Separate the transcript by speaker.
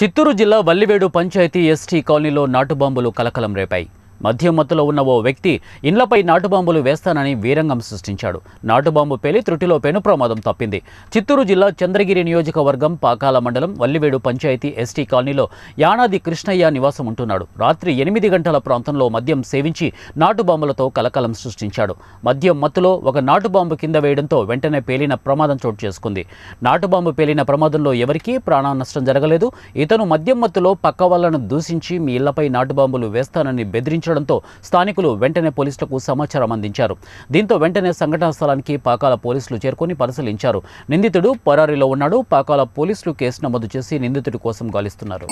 Speaker 1: చిత్తూరు జిల్లా వల్లివేడు పంచాయతీ ఎస్టీ కాలనీలో నాటుబాంబులు కలకలం రేపాయి మద్యం మత్తులో ఉన్న ఓ వ్యక్తి ఇండ్లపై నాటుబాంబులు వేస్తానని వీరంగం సృష్టించాడు నాటుబాంబు పేలి త్రుటిలో పెను ప్రమాదం తప్పింది చిత్తూరు జిల్లా చంద్రగిరి నియోజకవర్గం పాకాల మండలం వల్లివేడు పంచాయతీ ఎస్టీ కాలనీలో యానాది కృష్ణయ్య నివాసం ఉంటున్నాడు రాత్రి ఎనిమిది గంటల ప్రాంతంలో మద్యం సేవించి నాటుబాంబులతో కలకలం సృష్టించాడు మద్యం మత్తులో ఒక నాటుబాంబు కింద వేయడంతో వెంటనే పేలిన ప్రమాదం చోటు చేసుకుంది నాటుబాంబు పేలిన ప్రమాదంలో ఎవరికీ ప్రాణ నష్టం జరగలేదు ఇతను మద్యం మత్తులో పక్క వాళ్ళను దూషించి మీ ఇళ్లపై నాటుబాంబులు వేస్తానని బెదిరించారు మరణించడంతో స్థానికులు వెంటనే పోలీసులకు సమాచారం అందించారు దీంతో వెంటనే సంఘటనా స్థలానికి పాకాల పోలీసులు చేరుకుని పరిశీలించారు నిందితుడు పరారీలో ఉన్నాడు పాకాల పోలీసులు కేసు నమోదు చేసి నిందితుడి కోసం గాలిస్తున్నారు